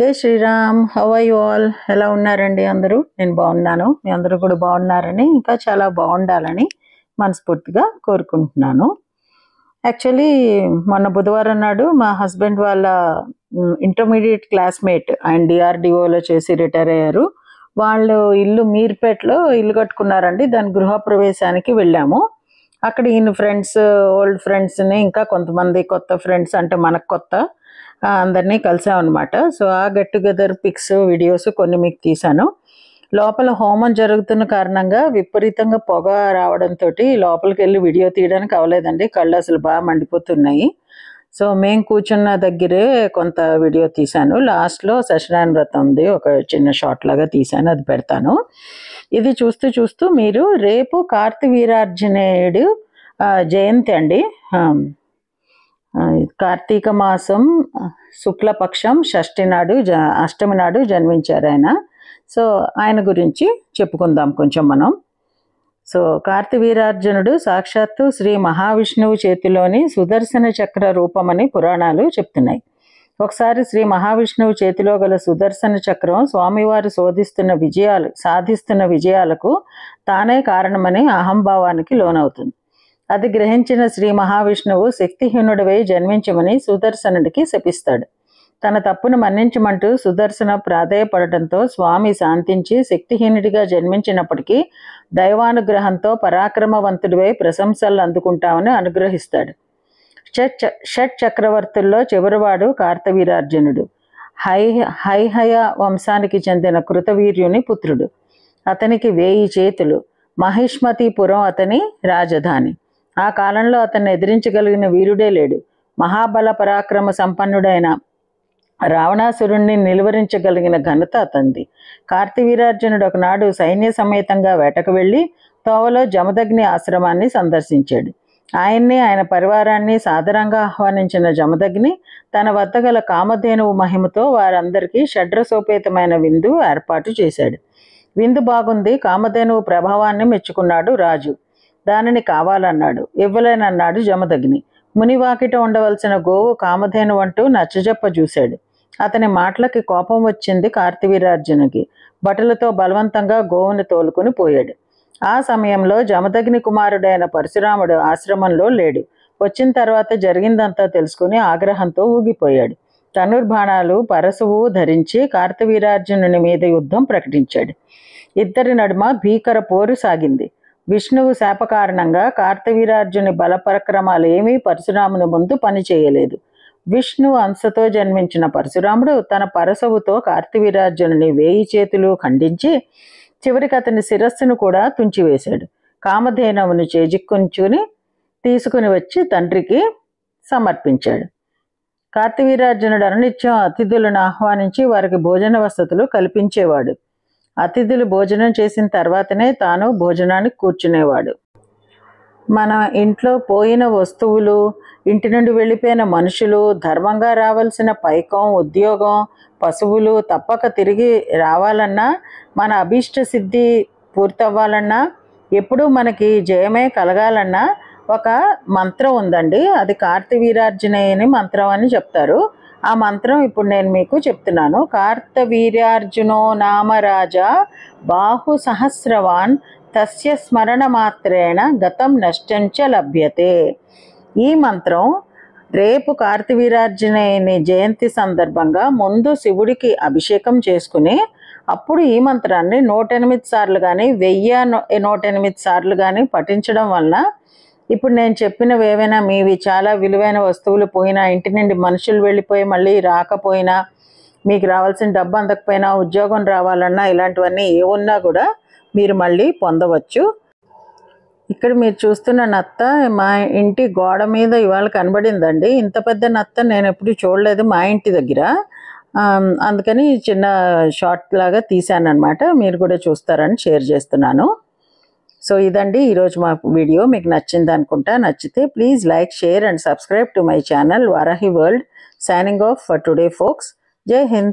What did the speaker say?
జై శ్రీరామ్ హవై ఆల్ ఎలా ఉన్నారండి అందరూ నేను బాగున్నాను మీ అందరూ కూడా బాగున్నారని ఇంకా చాలా బాగుండాలని మనస్ఫూర్తిగా కోరుకుంటున్నాను యాక్చువల్లీ మొన్న బుధవారం నాడు మా హస్బెండ్ వాళ్ళ ఇంటర్మీడియట్ క్లాస్మేట్ ఆయన డిఆర్డిఓలో చేసి రిటైర్ అయ్యారు వాళ్ళు ఇల్లు మీర్పేటలో ఇల్లు కట్టుకున్నారండి దాని గృహప్రవేశానికి వెళ్ళాము అక్కడ ఈయన ఫ్రెండ్స్ ఓల్డ్ ఫ్రెండ్స్ని ఇంకా కొంతమంది కొత్త ఫ్రెండ్స్ అంటే మనకు కొత్త అందరినీ కలిసామన్నమాట సో ఆ గెట్ టుగెదర్ పిక్స్ వీడియోస్ కొన్ని మీకు తీశాను లోపల హోమం జరుగుతున్న కారణంగా విపరీతంగా పొగ రావడంతో లోపలికి వెళ్ళి వీడియో తీయడానికి అవ్వలేదండి కళ్ళు అసలు బాగా మండిపోతున్నాయి సో మేము కూర్చున్న దగ్గరే కొంత వీడియో తీశాను లాస్ట్లో సత్యనారాయణ వ్రతం ఉంది ఒక చిన్న షార్ట్ లాగా తీశాను అది పెడతాను ఇది చూస్తూ చూస్తూ మీరు రేపు కార్తవీరార్జునేయుడు జయంతి అండి కార్తీక మాసం శుక్లపక్షం షష్ఠి నాడు జ అష్టమి నాడు జన్మించారు ఆయన సో ఆయన గురించి చెప్పుకుందాం కొంచెం మనం సో కార్తివీరార్జునుడు సాక్షాత్తు శ్రీ మహావిష్ణువు చేతిలోని సుదర్శన చక్ర రూపమని పురాణాలు చెప్తున్నాయి ఒకసారి శ్రీ మహావిష్ణువు చేతిలో గల సుదర్శన చక్రం స్వామివారు శోధిస్తున్న విజయాలు సాధిస్తున్న విజయాలకు తానే కారణమని అహంభావానికి లోనవుతుంది అది గ్రహించిన శ్రీ మహావిష్ణువు శక్తిహీనుడివై జన్మించమని సుదర్శనుడికి శపిస్తాడు తన తప్పును మన్నించమంటూ సుదర్శన ప్రాధేయపడటంతో స్వామి శాంతించి శక్తిహీనుడిగా జన్మించినప్పటికీ దైవానుగ్రహంతో పరాక్రమవంతుడివై ప్రశంసలు అందుకుంటామని అనుగ్రహిస్తాడు షట్ షట్ చక్రవర్తుల్లో చివరివాడు కార్తవీరార్జునుడు హై హైహయ వంశానికి చెందిన కృతవీర్యుని పుత్రుడు అతనికి వేయి చేతులు మహిష్మతిపురం అతని రాజధాని ఆ కాలంలో అతన్ని ఎదిరించగలిగిన వీరుడే లేడు మహాబల పరాక్రమ సంపన్నుడైన రావణాసురుణ్ణి నిలువరించగలిగిన ఘనత అతంది కార్తివీరార్జునుడు ఒకనాడు సైన్య సమేతంగా వేటకు వెళ్ళి తోవలో జమదగ్ని ఆశ్రమాన్ని సందర్శించాడు ఆయన్ని ఆయన పరివారాన్ని సాదరంగా ఆహ్వానించిన జమదగ్ని తన వద్ద గల కామధేనువు మహిమతో వారందరికీ షడ్రసోపేతమైన విందు ఏర్పాటు చేశాడు విందు బాగుంది కామధేనువు ప్రభావాన్ని మెచ్చుకున్నాడు రాజు దానిని కావాలన్నాడు ఇవ్వలేనన్నాడు జమదగ్ని మునివాకిట ఉండవలసిన గోవు కామధేను అంటూ నచ్చజెప్ప చూశాడు అతని మాటలకి కోపం వచ్చింది కార్తివీరార్జునికి బటలతో బలవంతంగా గోవును తోలుకుని పోయాడు ఆ సమయంలో జమదగ్ని కుమారుడైన పరశురాముడు ఆశ్రమంలో లేడు వచ్చిన తర్వాత జరిగిందంతా తెలుసుకుని ఆగ్రహంతో ఊగిపోయాడు ధనుర్బాణాలు పరశువు ధరించి కార్తవీరార్జునుని మీద యుద్ధం ప్రకటించాడు ఇద్దరి నడుమ భీకర పోరు సాగింది విష్ణువు శాప కారణంగా కార్తవీరార్జుని బలపరక్రమాలు ఏమీ పరశురాముని ముందు పనిచేయలేదు విష్ణు అంశతో జన్మించిన పరశురాముడు తన పరసవుతో కార్తవీరార్జునుని వేయి చేతులు ఖండించి చివరికి అతని శిరస్సును కూడా తుంచివేశాడు కామధేనవుని చేజిక్కుంచుని తీసుకుని వచ్చి తండ్రికి సమర్పించాడు కార్తవీరార్జునుడు అనునిత్యం అతిథులను ఆహ్వానించి వారికి భోజన వసతులు కల్పించేవాడు అతిథులు భోజనం చేసిన తర్వాతనే తాను భోజనానికి కూర్చునేవాడు మన ఇంట్లో పోయిన వస్తువులు ఇంటి నుండి వెళ్ళిపోయిన మనుషులు ధర్మంగా రావాల్సిన పైకం ఉద్యోగం పశువులు తప్పక తిరిగి రావాలన్నా మన అభీష్ట సిద్ధి పూర్తవ్వాలన్నా ఎప్పుడూ మనకి జయమే కలగాలన్నా ఒక మంత్రం ఉందండి అది కార్తీవీరార్జునేయని మంత్రం అని చెప్తారు ఆ మంత్రం ఇప్పుడు నేను మీకు చెప్తున్నాను కార్తవీర్యార్జునో నామరాజా బాహు సహస్రవాన్ తస్య స్మరణ మాత్రేణ గతం నష్టంచ లభ్యతే ఈ మంత్రం రేపు కార్తవీరార్జునేని జయంతి సందర్భంగా ముందు శివుడికి అభిషేకం చేసుకుని అప్పుడు ఈ మంత్రాన్ని నూట ఎనిమిది సార్లు కానీ వెయ్యి నూట ఎనిమిది సార్లు కానీ పఠించడం వలన ఇప్పుడు నేను చెప్పినవి ఏవైనా మీవి చాలా విలువైన వస్తువులు పోయినా ఇంటి నుండి మనుషులు వెళ్ళిపోయి మళ్ళీ రాకపోయినా మీకు రావాల్సిన డబ్బు అందకపోయినా ఉద్యోగం రావాలన్నా ఇలాంటివన్నీ ఏమున్నా కూడా మీరు మళ్ళీ పొందవచ్చు ఇక్కడ మీరు చూస్తున్న నత్త మా ఇంటి గోడ మీద ఇవాళ కనబడిందండి ఇంత పెద్ద నత్త నేను ఎప్పుడు చూడలేదు మా ఇంటి దగ్గర అందుకని చిన్న షార్ట్ లాగా తీశాను అనమాట మీరు కూడా చూస్తారని షేర్ చేస్తున్నాను సో ఇదండి ఈరోజు మా వీడియో మీకు నచ్చింది అనుకుంటా నచ్చితే please like share and subscribe to my channel Varahi world signing off for today folks Jai Hind